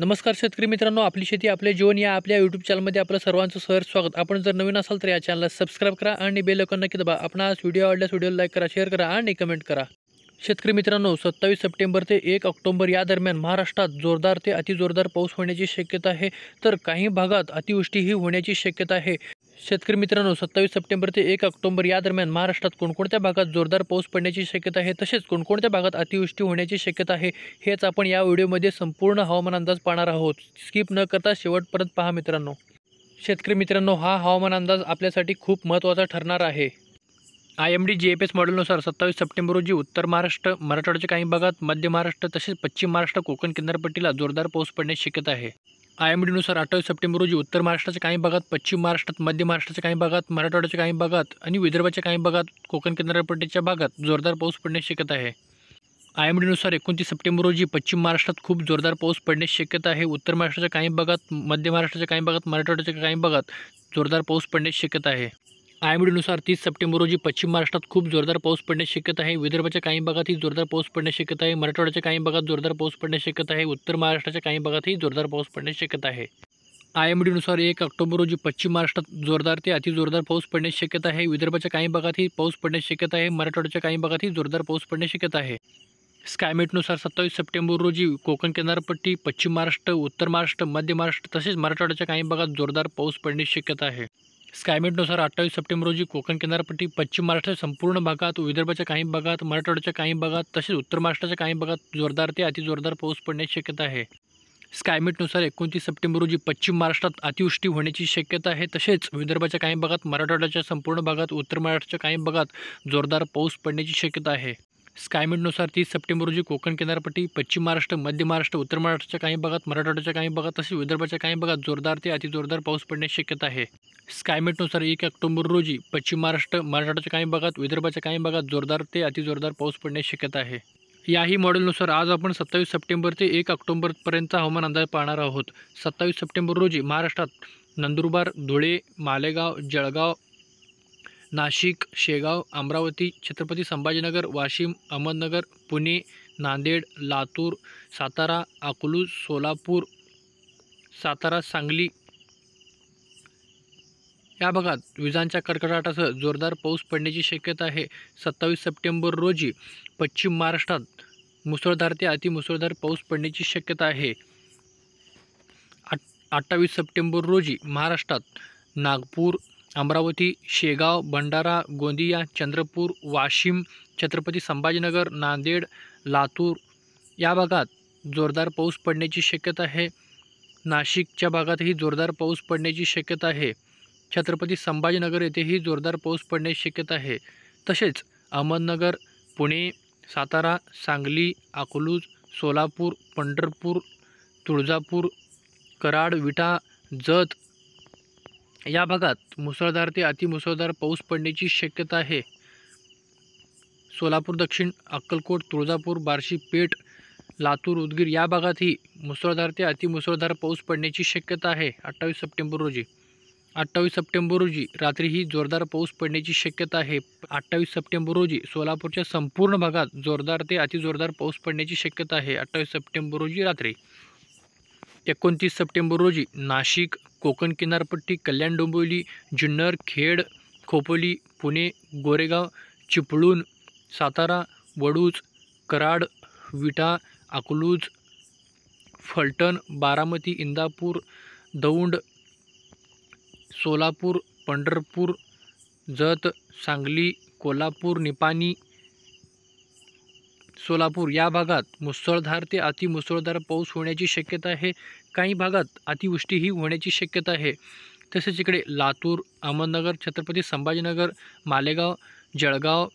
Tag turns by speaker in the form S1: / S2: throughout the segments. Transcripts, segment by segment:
S1: नमस्कार शेतकरी मित्रांनो आपली शेती आपले जीवन या आपल्या यूट्यूब चॅनलमध्ये आपलं सर्वांचं सहर स्वागत आपण जर नवीन असाल तर या चॅनलला सबस्क्राईब करा आणि बेल बेलकन नक्की दबा आपण आज व्हिडिओ आवडल्यास व्हिडिओला लाईक करा शेअर करा आणि कमेंट करा शेतकरी मित्रांनो सत्तावीस सप्टेंबर ते एक ऑक्टोबर या दरम्यान महाराष्ट्रात जोरदार ते अतिजोरदार पाऊस होण्याची शक्यता आहे तर काही भागात अतिवृष्टीही होण्याची शक्यता आहे शेतकरी मित्रांनो सत्तावीस सप्टेंबर ते एक ऑक्टोबर या दरम्यान महाराष्ट्रात कोणकोणत्या भागात जोरदार पाऊस पडण्याची शक्यता आहे तसेच कोणकोणत्या भागात अतिवृष्टी होण्याची शक्यता आहे हेच आपण या व्हिडिओमध्ये संपूर्ण हवामान अंदाज पाहणार आहोत स्किप न करता शेवटपर्यंत पहा मित्रांनो शेतकरी मित्रांनो हा हवामान अंदाज आपल्यासाठी खूप महत्त्वाचा ठरणार आहे I M D G F S मॉडेलनुसार सत्तावीस सप्टेंबर रोजी उत्तर महाराष्ट्र मराठवाड्याच्या काही भागात मध्य महाराष्ट्र तसेच पश्चिम महाराष्ट्र कोकण किनारपट्टीला जोरदार पाऊस पडण्याची शक्यता आहे डीनुसार अठ्ठावीस सप्टेंबर रोजी उत्तर महाराष्ट्राच्या काही भागात पश्चिम महाराष्ट्रात मध्य महाराष्ट्राच्या काही भागात मराठवाड्याच्या काही भागात आणि विदर्भाच्या काही भागात कोकण किनारपट्टीच्या भागात जोरदार पाऊस पडण्याची शक्यता आहे डीनुसार एकोणतीस सप्टेंबर रोजी पश्चिम महाराष्ट्रात खूप जोरदार पाऊस पडण्याची शक्यता आहे उत्तर महाराष्ट्राच्या काही भागात मध्य महाराष्ट्राच्या काही भागात मराठवाड्याच्या काही भागात जोरदार पाऊस पडण्याची शक्यता आहे आयएमडीनुसार तीस सप्टेंबर रोजी पश्चिम महाराष्ट्रात खूप जोरदार पाऊस पडण्याची शक्यता आहे विदर्भाच्या काही भागातही जोरदार पाऊस पडण्याची शक्यता आहे मराठवाड्याच्या काही भागात जोरदार पाऊस पडण्याची शक्यता आहे उत्तर महाराष्ट्राच्या काही भागातही जोरदार पाऊस पडण्याची शक्यता आहे आयएमडीनुसार एक ऑक्टोबर रोजी पश्चिम महाराष्ट्रात जोरदार ते जोरदार पाऊस पडण्याची शक्यता आहे विदर्भाच्या काही भागातही पाऊस पडण्याची शक्यता आहे मराठवाड्याच्या काही भागातही जोरदार पाऊस पडण्याची शक्यता आहे स्कायमेटनुसार सत्तावीस सप्टेंबर रोजी कोकण किनारपट्टी पश्चिम महाराष्ट्र उत्तर महाराष्ट्र मध्य महाराष्ट्र तसेच मराठवाड्याच्या काही भागात जोरदार पाऊस पडण्याची शक्यता आहे स्कायमेटनुसार अठ्ठावीस सप्टेंबर रोजी कोकण किनारपट्टी पश्चिम महाराष्ट्राच्या संपूर्ण भागात विदर्भाच्या काही भागात मराठवाड्याच्या काही भागात तसेच उत्तर महाराष्ट्राच्या काही भागात जोरदार ते अतिजोरदार पाऊस पडण्याची शक्यता आहे स्कायमेटनुसार एकोणतीस सप्टेंबर रोजी पश्चिम महाराष्ट्रात अतिवृष्टी होण्याची शक्यता आहे तसेच विदर्भाच्या काही भागात मराठवाड्याच्या संपूर्ण भागात उत्तर महाराष्ट्राच्या काही भागात जोरदार पाऊस पडण्याची शक्यता आहे स्कायमेटनुसार तीस सप्टेंबर रोजी कोकण किनारपट्टी पश्चिम महाराष्ट्र मध्य महाराष्ट्र उत्तर महाराष्ट्राच्या काही भागात मराठवाड्याच्या काही भागात तसेच विदर्भाच्या काही भागात जोरदार ते जोरदार पाऊस पडण्याची शक्यता आहे स्कायमेटनुसार एक ऑक्टोबर रोजी पश्चिम महाराष्ट्र मराठवाड्याच्या काही भागात विदर्भाच्या काही भागात जोरदार ते अतिजोरदार पाऊस पडण्याची शक्यता आहे याही मॉडेलनुसार आज आपण सत्तावीस सप्टेंबर ते एक ऑक्टोबरपर्यंतचा हवामान अंदाज पाहणार आहोत सत्तावीस सप्टेंबर रोजी महाराष्ट्रात नंदुरबार धुळे मालेगाव जळगाव नाशिक शेगाव अमरावती छत्रपती संभाजीनगर वाशिम अहमदनगर पुणे नांदेड लातूर सातारा अकोलू सोलापूर सातारा सांगली या भागात विजांच्या कडकडाटासह जोरदार पाऊस पडण्याची शक्यता आहे सत्तावीस सप्टेंबर रोजी पश्चिम महाराष्ट्रात मुसळधार ते अतिमुसळधार पाऊस पडण्याची शक्यता आहे आठ अठ्ठावीस सप्टेंबर रोजी महाराष्ट्रात नागपूर अमरावती शेगाव भंडारा गोंदिया चंद्रपूर वाशिम छत्रपती संभाजीनगर नांदेड लातूर या भागात जोरदार पाऊस पडण्याची शक्यता आहे नाशिकच्या भागातही जोरदार पाऊस पडण्याची शक्यता आहे छत्रपती संभाजीनगर येथेही जोरदार पाऊस पडण्याची शक्यता आहे तसेच अहमदनगर पुणे सातारा सांगली अकलूज सोलापूर पंढरपूर तुळजापूर कराड विटा जत या भागात मुसळधार ते अतिमुसळधार पाऊस पडण्याची शक्यता आहे सोलापूर दक्षिण अक्कलकोट तुळजापूर बार्शी पेठ लातूर उदगीर या भागातही मुसळधार ते अतिमुसळधार पाऊस पडण्याची शक्यता आहे अठ्ठावीस सप्टेंबर रोजी अठ्ठावीस सप्टेंबर रोजी रात्रीही जोरदार पाऊस पडण्याची शक्यता आहे अठ्ठावीस सप्टेंबर रोजी सोलापूरच्या संपूर्ण भागात जोरदार ते अतिजोरदार पाऊस पडण्याची शक्यता आहे अठ्ठावीस सप्टेंबर रोजी रात्री एकोणतीस सप्टेंबर रोजी नाशिक कोकण किनारपट्टी कल्याण डोंबिवली जुन्नर खेड खोपोली पुणे गोरेगाव चिपळूण सातारा वडूज कराड विटा अकलूज फलटण बारामती इंदापूर दौंड सोलापूर पंढरपूर जत सांगली कोल्हापूर निपाणी सोलापूर या भागात मुसळधार ते अतिमुसळधार पाऊस होण्याची शक्यता आहे काही भागात अतिवृष्टीही होण्याची शक्यता आहे तसेच इकडे लातूर अहमदनगर छत्रपती संभाजीनगर मालेगाव जळगाव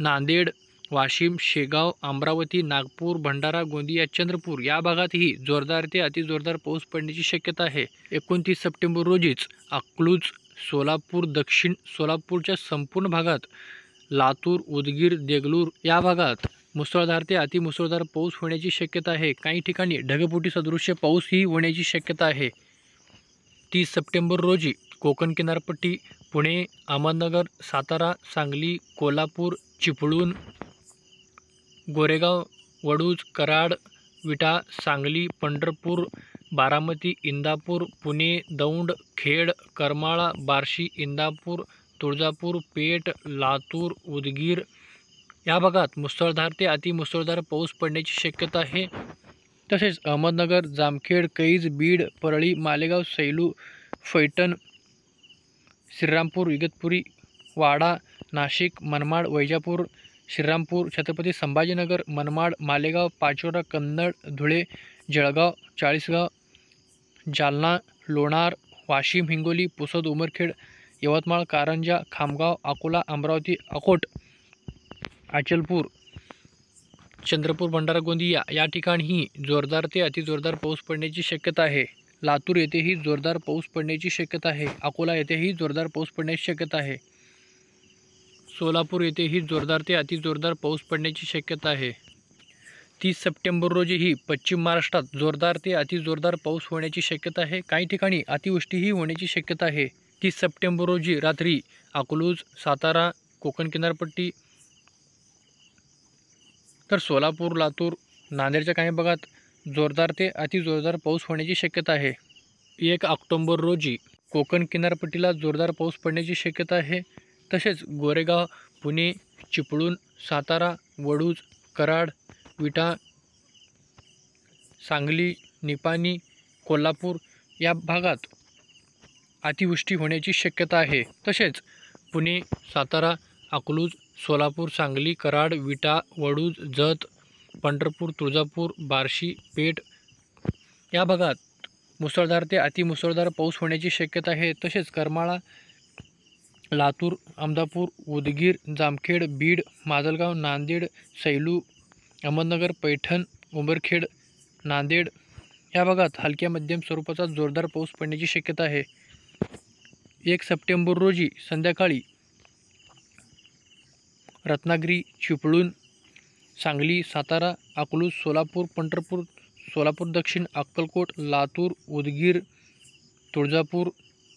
S1: नांदेड वाशिम शेगाव अमरावती नागपूर भंडारा गोंदिया चंद्रपूर या भागातही जोरदार ते अतिजोरदार पाऊस पडण्याची शक्यता आहे एकोणतीस सप्टेंबर रोजीच अकलूज सोलापूर दक्षिण सोलापूरच्या संपूर्ण भागात लातूर उदगीर देगलूर या भागात मुसळधार ते अतिमुसळधार पाऊस होण्याची शक्यता आहे काही ठिकाणी ढगफुटी सदृश्य पाऊसही होण्याची शक्यता आहे तीस सप्टेंबर रोजी कोकण किनारपट्टी पुणे अहमदनगर सातारा सांगली कोल्हापूर चिपळूण गोरेगाव वडूज कराड विटा सांगली पंढरपूर बारामती इंदापूर पुणे दौंड खेड करमाळा बार्शी इंदापूर तुळजापूर पेठ लातूर उदगीर या भागात मुसळधार ते अतिमुसळधार पाऊस पडण्याची शक्यता आहे तसेच अहमदनगर जामखेड कैज बीड परळी मालेगाव सैलू फैटण श्रीरामपूर इगतपुरी वाडा नाशिक मनमाड वैजापूर श्रीरामपूर छत्रपती संभाजीनगर मनमाड मालेगाव पाचोरा कन्नड धुळे जळगाव चाळीसगाव जालना लोणार वाशिम हिंगोली पुसद उमरखेड यवतमाळ कारंजा खामगाव अकोला अमरावती अकोट अचलपूर चंद्रपूर भंडारा गोंदिया या ठिकाणीही जोरदार ते अतिजोरदार पाऊस पडण्याची शक्यता आहे लातूर येथेही जोरदार पाऊस पडण्याची शक्यता आहे अकोला येथेही जोरदार पाऊस पडण्याची शक्यता आहे सोलापूर येथेही जोरदार ते अतिजोरदार पाऊस पडण्याची शक्यता आहे तीस सप्टेंबर रोजीही पश्चिम महाराष्ट्रात जोरदार ते अतिजोरदार पाऊस होण्याची शक्यता आहे काही ठिकाणी अतिवृष्टीही होण्याची शक्यता आहे तीस सप्टेंबर रोजी रात्री अकोलूज सातारा कोकण किनारपट्टी तर सोलापूर लातूर नांदेडच्या काही भागात जोरदार ते अतिजोरदार पाऊस होण्याची शक्यता आहे एक ऑक्टोंबर रोजी कोकण किनारपट्टीला जोरदार पाऊस पडण्याची शक्यता आहे तसेच गोरेगाव पुणे चिपळूण सातारा वडूज कराड विटा सांगली निपाणी कोल्हापूर या भागात अतिवृष्टी होण्याची शक्यता आहे तसेच पुणे सातारा अकलूज सोलापूर सांगली कराड विटा वडूज जत पंढरपूर तुळजापूर बार्शी पेठ या भागात मुसळधार ते अतिमुसळधार पाऊस होण्याची शक्यता आहे तसेच करमाळा लातूर अमदापूर उदगीर जामखेड बीड माजलगाव नांदेड सैलू अहमदनगर पैठण उंबरखेड नांदेड या भागात हलक्या मध्यम स्वरूपाचा जोरदार पाऊस पडण्याची शक्यता आहे एक सप्टेंबर रोजी संध्याकाळी रत्नागिरी चिपळूण सांगली सातारा अकलूज सोलापूर पंढरपूर सोलापूर दक्षिण अक्कलकोट लातूर उदगीर तुळजापूर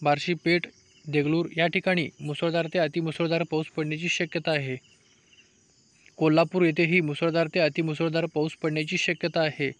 S1: बार्शीपेठ देगलूर या ठिकाणी मुसळधार ते अतिमुसळधार पाऊस पडण्याची शक्यता आहे कोल्हापूर येथेही मुसळधार ते अतिमुसळधार पाऊस पडण्याची शक्यता आहे